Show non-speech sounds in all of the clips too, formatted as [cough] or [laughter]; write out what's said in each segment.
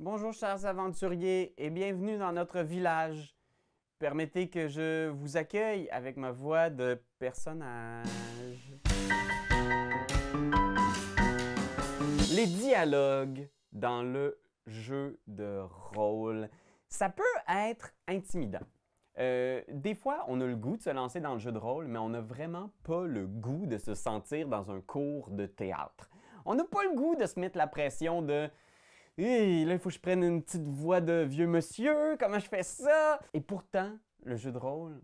Bonjour chers aventuriers et bienvenue dans notre village. Permettez que je vous accueille avec ma voix de personnage. Les dialogues dans le jeu de rôle, ça peut être intimidant. Euh, des fois, on a le goût de se lancer dans le jeu de rôle, mais on n'a vraiment pas le goût de se sentir dans un cours de théâtre. On n'a pas le goût de se mettre la pression de « Hé, là, il faut que je prenne une petite voix de vieux monsieur, comment je fais ça? Et pourtant, le jeu de rôle,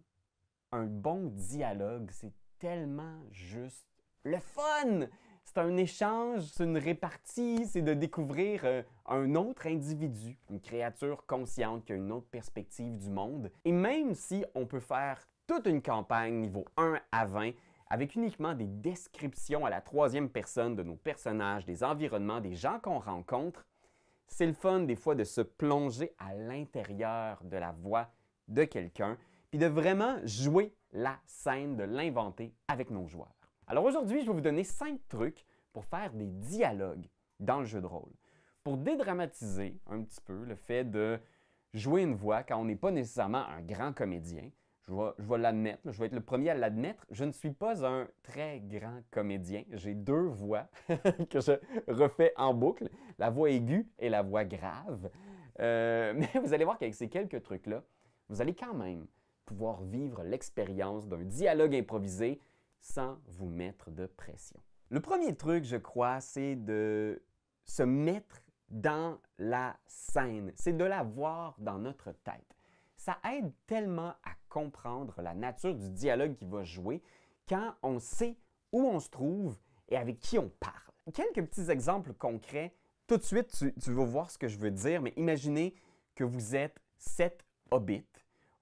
un bon dialogue, c'est tellement juste le fun! C'est un échange, c'est une répartie, c'est de découvrir euh, un autre individu, une créature consciente qui a une autre perspective du monde. Et même si on peut faire toute une campagne niveau 1 à 20, avec uniquement des descriptions à la troisième personne de nos personnages, des environnements, des gens qu'on rencontre, c'est le fun des fois de se plonger à l'intérieur de la voix de quelqu'un, puis de vraiment jouer la scène, de l'inventer avec nos joueurs. Alors aujourd'hui, je vais vous donner cinq trucs pour faire des dialogues dans le jeu de rôle, pour dédramatiser un petit peu le fait de jouer une voix quand on n'est pas nécessairement un grand comédien, je vais, l'admettre, je vais être le premier à l'admettre, je ne suis pas un très grand comédien. J'ai deux voix [laughs] que je refais en boucle, la voix aiguë et la voix grave. Euh, [laughs] mais vous allez voir qu'avec ces quelques trucs-là, vous allez quand même pouvoir vivre l'expérience d'un dialogue improvisé sans vous mettre de pression. Le premier truc, je crois, c'est de se mettre dans la scène, c'est de la voir dans notre tête. Ça aide tellement à comprendre la nature du dialogue qui va jouer quand on sait où on se trouve et avec qui on parle. Quelques petits exemples concrets. Tout de suite, tu, vas voir ce que je veux dire, mais imaginez que vous êtes sept hobbits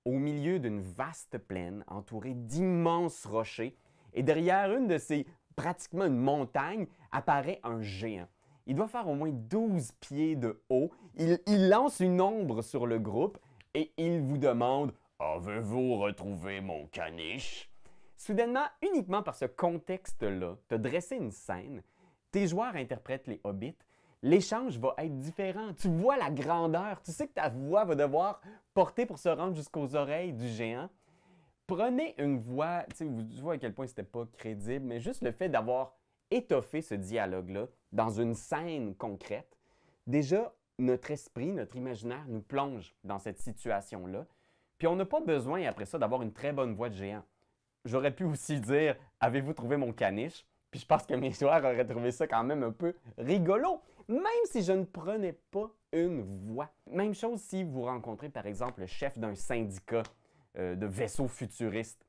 au milieu d'une vaste plaine entourée d'immenses rochers et derrière une de ces pratiquement une montagne apparaît un géant. Il doit faire au moins 12 pieds de haut. il lance une ombre sur le groupe et il vous demande Avez-vous retrouvé mon caniche? Soudainement, uniquement par ce contexte-là, as dressé une scène, tes joueurs interprètent les hobbits, l'échange va être différent. Tu vois la grandeur, tu sais que ta voix va devoir porter pour se rendre jusqu'aux oreilles du géant. Prenez une voix, tu vous vois à quel point c'était pas crédible, mais juste le fait d'avoir étoffé ce dialogue-là dans une scène concrète, déjà, notre esprit, notre imaginaire nous plonge dans cette situation-là puis on n'a pas besoin après ça d'avoir une très bonne voix de géant. J'aurais pu aussi dire Avez-vous trouvé mon caniche Puis je pense que mes joueurs auraient trouvé ça quand même un peu rigolo, même si je ne prenais pas une voix. Même chose si vous rencontrez par exemple le chef d'un syndicat euh, de vaisseaux futuristes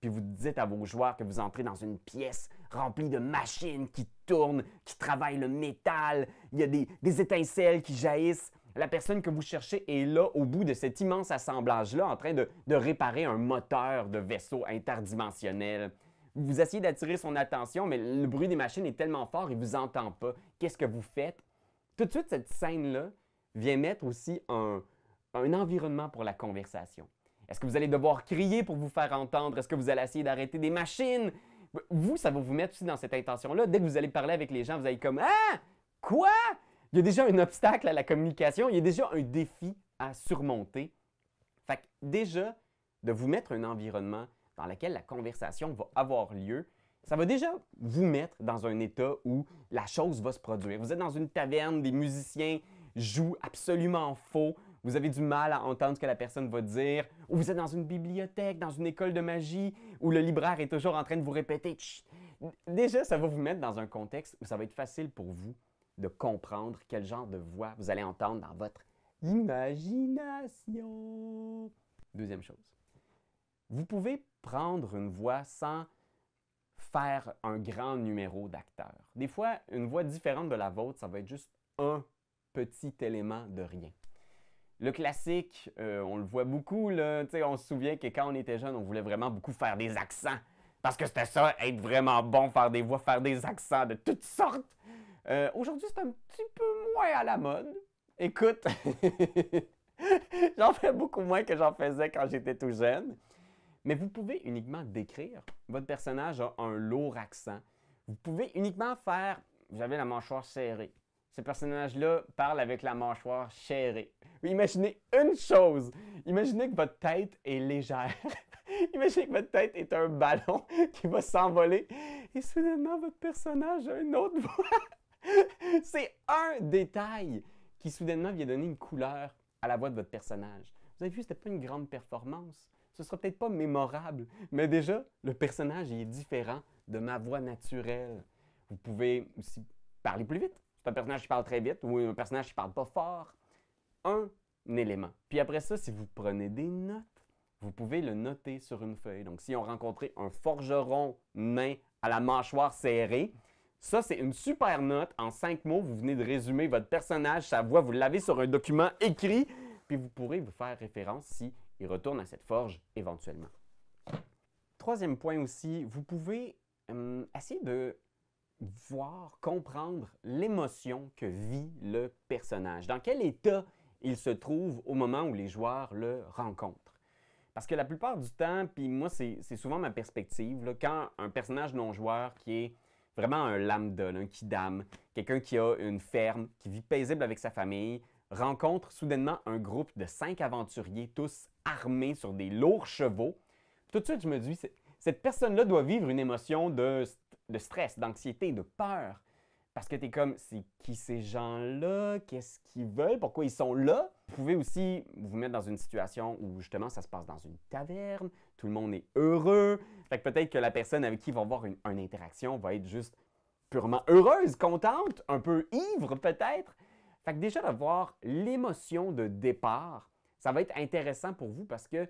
puis vous dites à vos joueurs que vous entrez dans une pièce remplie de machines qui tournent, qui travaillent le métal, il y a des étincelles qui jaillissent, la personne que vous cherchez est là au bout de cet immense assemblage-là en train de, réparer un moteur de vaisseau interdimensionnel. Vous essayez d'attirer son attention, mais le bruit des machines est tellement fort, il ne vous entend pas. Qu'est-ce que vous faites? Tout de suite, cette scène-là vient mettre aussi un, un environnement pour la conversation. Est-ce que vous allez devoir crier pour vous faire entendre? Est-ce que vous allez essayer d'arrêter des machines? Vous, ça va vous mettre aussi dans cette intention-là. Dès que vous allez parler avec les gens, vous allez comme Ah! Quoi? il y a déjà un obstacle à la communication, il y a déjà un défi à surmonter. Fait que déjà, de vous mettre un environnement dans lequel la conversation va avoir lieu, ça va déjà vous mettre dans un état où la chose va se produire. Vous êtes dans une taverne, des musiciens jouent absolument faux, vous avez du mal à entendre ce que la personne va dire, ou vous êtes dans une bibliothèque, dans une école de magie, où le libraire est toujours en train de vous répéter. Déjà, ça va vous mettre dans un contexte où ça va être facile pour vous de comprendre quel genre de voix vous allez entendre dans votre imagination. Deuxième chose, vous pouvez prendre une voix sans faire un grand numéro d'acteurs. Des fois, une voix différente de la vôtre, ça va être juste un petit élément de rien. Le classique, euh, on le voit beaucoup, là, on se souvient que quand on était jeune, on voulait vraiment beaucoup faire des accents. Parce que c'était ça, être vraiment bon, faire des voix, faire des accents de toutes sortes. Euh, aujourd'hui, c'est un petit peu moins à la mode. Écoute, [laughs] j'en fais beaucoup moins que j'en faisais quand j'étais tout jeune. Mais vous pouvez uniquement décrire. Votre personnage a un lourd accent. Vous pouvez uniquement faire Vous avez la mâchoire serrée. Ce personnage-là parle avec la mâchoire serrée. Imaginez une chose. Imaginez que votre tête est légère. [laughs] Imaginez que votre tête est un ballon [laughs] qui va s'envoler et soudainement votre personnage a une autre voix. [laughs] C'est un détail qui soudainement vient donner une couleur à la voix de votre personnage. Vous avez vu, n'était pas une grande performance. Ce sera peut-être pas mémorable, mais déjà, le personnage est différent de ma voix naturelle. Vous pouvez aussi parler plus vite. C'est un personnage qui parle très vite ou un personnage qui parle pas fort. Un élément. Puis après ça, si vous prenez des notes, vous pouvez le noter sur une feuille. Donc, si on rencontrait un forgeron main à la mâchoire serrée, ça, c'est une super note. En cinq mots, vous venez de résumer votre personnage, sa voix, vous l'avez sur un document écrit, puis vous pourrez vous faire référence si retourne à cette forge éventuellement. Troisième point aussi, vous pouvez euh, essayer de voir, comprendre l'émotion que vit le personnage. Dans quel état il se trouve au moment où les joueurs le rencontrent. Parce que la plupart du temps, puis moi, c'est souvent ma perspective, là, quand un personnage non-joueur qui est Vraiment un lambda, un kidam, quelqu'un qui a une ferme, qui vit paisible avec sa famille, rencontre soudainement un groupe de cinq aventuriers, tous armés sur des lourds chevaux. Tout de suite, je me dis, cette personne-là doit vivre une émotion de stress, d'anxiété, de peur. Parce que tu es comme, c'est qui ces gens-là? Qu'est-ce qu'ils veulent? Pourquoi ils sont là? Vous pouvez aussi vous mettre dans une situation où justement ça se passe dans une taverne, tout le monde est heureux. Fait que peut-être que la personne avec qui ils vont avoir une, interaction va être juste purement heureuse, contente, un peu ivre peut-être. Fait que déjà d'avoir l'émotion de départ, ça va être intéressant pour vous parce que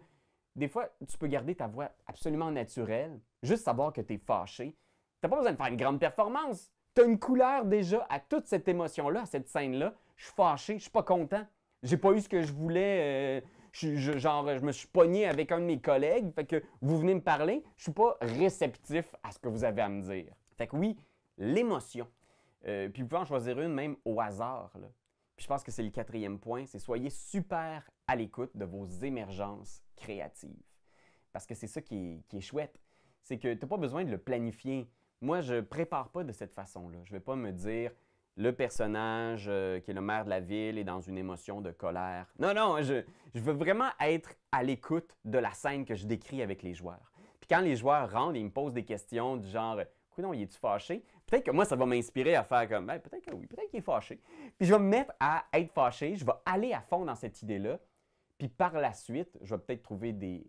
des fois, tu peux garder ta voix absolument naturelle, juste savoir que tu es fâché. Tu pas besoin de faire une grande performance as une couleur déjà à toute cette émotion-là, à cette scène-là. Je suis fâché, je suis pas content. J'ai pas eu ce que je voulais. Euh, je, me suis pogné avec un de mes collègues. Fait que vous venez me parler, je suis pas réceptif à ce que vous avez à me dire. Fait oui, l'émotion. Euh, puis vous pouvez en choisir une même au hasard. Puis je pense que c'est le quatrième point, c'est soyez super à l'écoute de vos émergences créatives. Parce que c'est ça qui est, qui est chouette. C'est que tu n'as pas besoin de le planifier. Moi, je prépare pas de cette façon-là. Je ne vais pas me dire le personnage euh, qui est le maire de la ville est dans une émotion de colère. Non, non, je, veux vraiment être à l'écoute de la scène que je décris avec les joueurs. Puis quand les joueurs rentrent, ils me posent des questions du genre non, il est-tu fâché? Peut-être que moi, ça va m'inspirer à faire comme, ben, peut-être que oui, peut-être qu'il est fâché. Puis je vais me mettre à être fâché, je vais aller à fond dans cette idée-là. Puis par la suite, je vais peut-être trouver des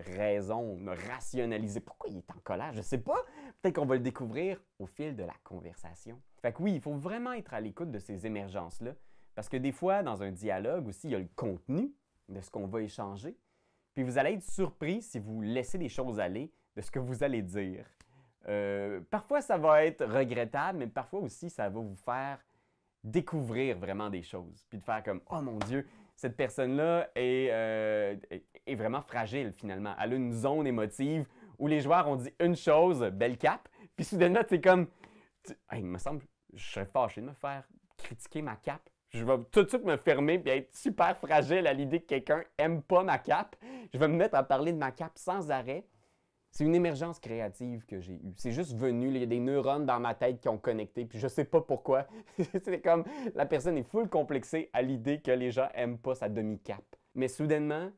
raison, me rationaliser. Pourquoi il est en colère? Je sais pas. Peut-être qu'on va le découvrir au fil de la conversation. Fait que oui, il faut vraiment être à l'écoute de ces émergences-là. Parce que des fois, dans un dialogue aussi, il y a le contenu de ce qu'on va échanger. Puis vous allez être surpris si vous laissez des choses aller de ce que vous allez dire. Euh, parfois, ça va être regrettable, mais parfois aussi, ça va vous faire découvrir vraiment des choses. Puis de faire comme, oh mon Dieu, cette personne-là euh, est, vraiment fragile finalement. Elle a une zone émotive où les joueurs ont dit une chose, belle cap, puis soudainement, c'est comme, il me semble, je serais fâché de me faire critiquer ma cape. Je vais tout de suite me fermer et être super fragile à l'idée que quelqu'un aime pas ma cape. Je vais me mettre à parler de ma cape sans arrêt. C'est une émergence créative que j'ai eue. C'est juste venu. Il y a des neurones dans ma tête qui ont connecté, puis je sais pas pourquoi. [laughs] c'est comme la personne est full complexée à l'idée que les gens aiment pas sa demi cap Mais soudainement,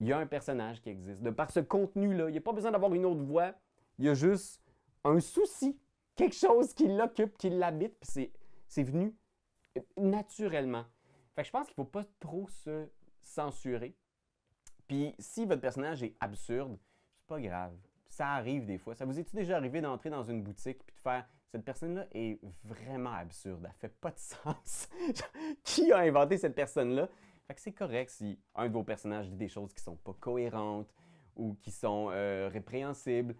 il y a un personnage qui existe. De par ce contenu-là, il n'y a pas besoin d'avoir une autre voix. Il y a juste un souci, quelque chose qui l'occupe, qui l'habite, puis c'est venu naturellement. Fait que je pense qu'il ne faut pas trop se censurer. Puis si votre personnage est absurde, c'est pas grave ça arrive des fois. Ça vous est-il déjà arrivé d'entrer dans une boutique puis de faire cette personne-là est vraiment absurde, elle fait pas de [laughs] sens. qui a inventé cette personne-là c'est correct si un de vos personnages dit des choses qui sont pas cohérentes ou qui sont euh, répréhensibles.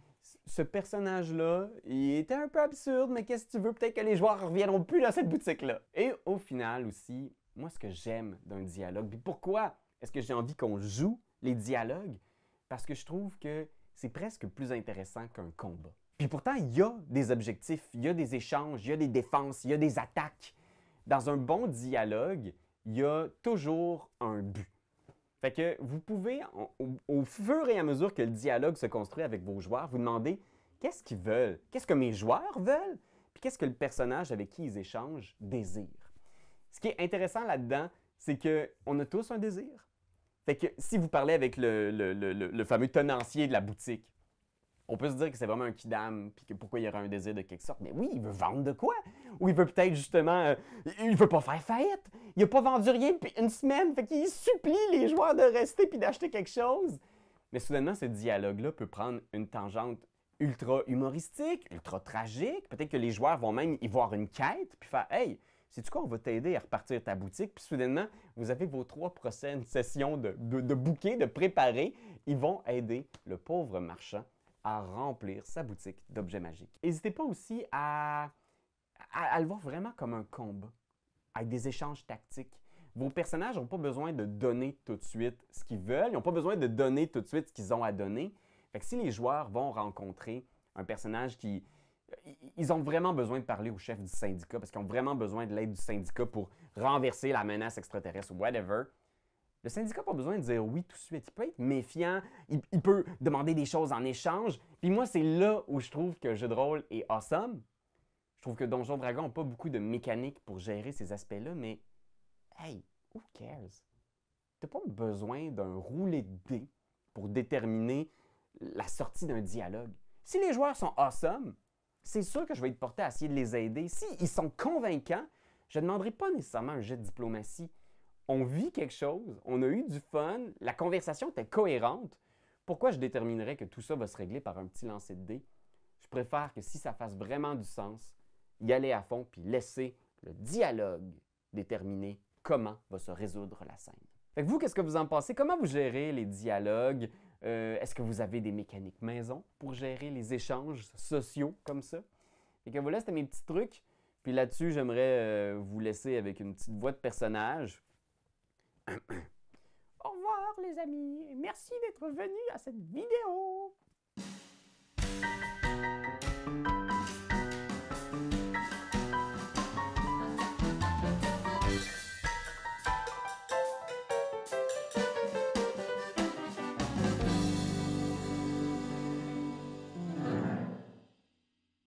Ce personnage-là, il était un peu absurde, mais qu'est-ce que tu veux Peut-être que les joueurs reviendront plus dans cette boutique-là. Et au final aussi, moi ce que j'aime d'un dialogue, puis pourquoi est-ce que j'ai envie qu'on joue les dialogues Parce que je trouve que c'est presque plus intéressant qu'un combat. Puis pourtant, il y a des objectifs, il y a des échanges, il y a des défenses, il y a des attaques. Dans un bon dialogue, il y a toujours un but. Fait que vous pouvez, au, fur et à mesure que le dialogue se construit avec vos joueurs, vous demander qu'est-ce qu'ils veulent, qu'est-ce que mes joueurs veulent, puis qu'est-ce que le personnage avec qui ils échangent désire. Ce qui est intéressant là-dedans, c'est qu'on a tous un désir si vous parlez avec le, fameux tenancier de la boutique, on peut se dire que c'est vraiment un kidam, puis que pourquoi il y aurait un désir de quelque sorte. Mais oui, il veut vendre de quoi? Ou il veut peut-être justement. Euh, il veut pas faire faillite. Il a pas vendu rien depuis une semaine. Fait qu'il supplie les joueurs de rester puis d'acheter quelque chose. Mais soudainement, ce dialogue-là peut prendre une tangente ultra humoristique, ultra tragique. Peut-être que les joueurs vont même y voir une quête, puis faire Hey, c'est du quoi, on va t'aider à repartir ta boutique. Puis soudainement, vous avez vos trois prochaines sessions de, bouquets, de préparer. Ils vont aider le pauvre marchand à remplir sa boutique d'objets magiques. N'hésitez pas aussi à, le voir vraiment comme un combat, avec des échanges tactiques vos personnages n'ont pas besoin de donner tout de suite ce qu'ils veulent, ils n'ont pas besoin de donner tout de suite ce qu'ils ont à donner. Fait si les joueurs vont rencontrer un personnage qui, ils ont vraiment besoin de parler au chef du syndicat parce qu'ils ont vraiment besoin de l'aide du syndicat pour renverser la menace extraterrestre ou whatever. Le syndicat n'a pas besoin de dire oui tout de suite. Il peut être méfiant, il, peut demander des choses en échange. Puis moi, c'est là où je trouve que jeu de rôle est awesome. Je trouve que Donjon Dragon n'a pas beaucoup de mécanique pour gérer ces aspects-là, mais hey, who cares? T'as pas besoin d'un roulé de dés pour déterminer la sortie d'un dialogue. Si les joueurs sont awesome, c'est sûr que je vais être porté à essayer de les aider. S'ils sont convaincants, je ne demanderai pas nécessairement un jet de diplomatie. On vit quelque chose, on a eu du fun, la conversation était cohérente. Pourquoi je déterminerais que tout ça va se régler par un petit lancer de dés? Je préfère que si ça fasse vraiment du sens, y aller à fond puis laisser le dialogue déterminer comment va se résoudre la scène. Fait vous, qu'est-ce que vous en pensez? Comment vous gérez les dialogues? Euh, est-ce que vous avez des mécaniques maison pour gérer les échanges sociaux comme ça? Et que voilà, c'était mes petits trucs. Puis là-dessus, j'aimerais euh, vous laisser avec une petite voix de personnage. [coughs] Au revoir les amis, merci d'être venus à cette vidéo.